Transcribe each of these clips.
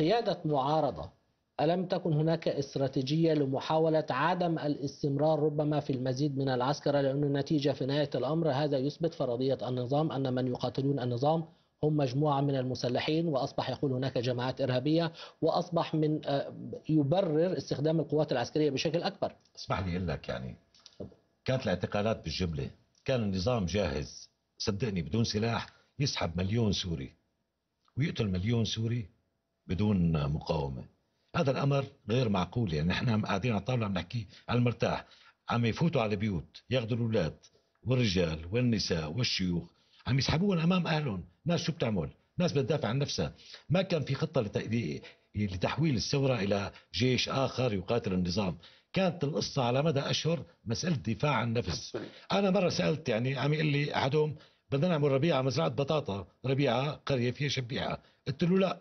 قيادة معارضة ألم تكن هناك استراتيجية لمحاولة عدم الاستمرار ربما في المزيد من العسكرة لأن النتيجة في نهاية الأمر هذا يثبت فرضية النظام أن من يقاتلون النظام هم مجموعة من المسلحين وأصبح يقول هناك جماعات إرهابية وأصبح من آه، يبرر استخدام القوات العسكرية بشكل أكبر اسمح لي أقول لك يعني كانت الاعتقالات بالجملة كان النظام جاهز صدقني بدون سلاح يسحب مليون سوري ويقتل مليون سوري بدون مقاومه هذا الامر غير معقول يعني نحن قاعدين على الطاوله عم نحكي على المرتاح عم يفوتوا على البيوت ياخذوا الاولاد والرجال والنساء والشيوخ عم يسحبوهم امام اهلهم ناس شو بتعمل ناس بتدافع عن نفسها ما كان في خطه لت... لتحويل الثوره الى جيش اخر يقاتل النظام كانت القصة على مدى أشهر مسألة دفاع عن النفس أنا مرة سألت يعني عم يقول لي أحدهم بدنا نعمل ربيعة مزرعة بطاطا ربيعة قرية فيها شبيحة قلت له لا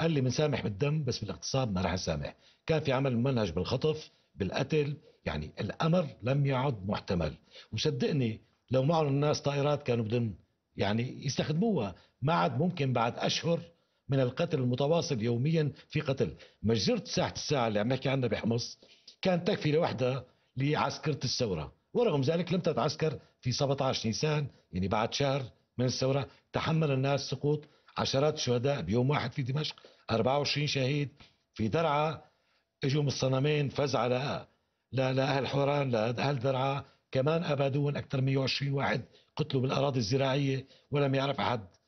قال لي بنسامح بالدم بس بالاغتصاب ما راح نسامح كان في عمل ممنهج بالخطف بالقتل يعني الامر لم يعد محتمل وصدقني لو معهم الناس طائرات كانوا بدهم يعني يستخدموها ما عاد ممكن بعد اشهر من القتل المتواصل يوميا في قتل مجزرة ساعة الساعة اللي عم نحكي عنها بحمص كانت تكفي لوحدها لعسكرة الثورة ورغم ذلك لم تتعسكر في 17 نيسان يعني بعد شهر من الثورة تحمل الناس سقوط عشرات الشهداء بيوم واحد في دمشق 24 شهيد في درعا اجوا من الصنمين فزعه لا لا لاهل حوران لاهل درعا كمان ابادون اكثر من 120 واحد قتلوا بالاراضي الزراعيه ولم يعرف احد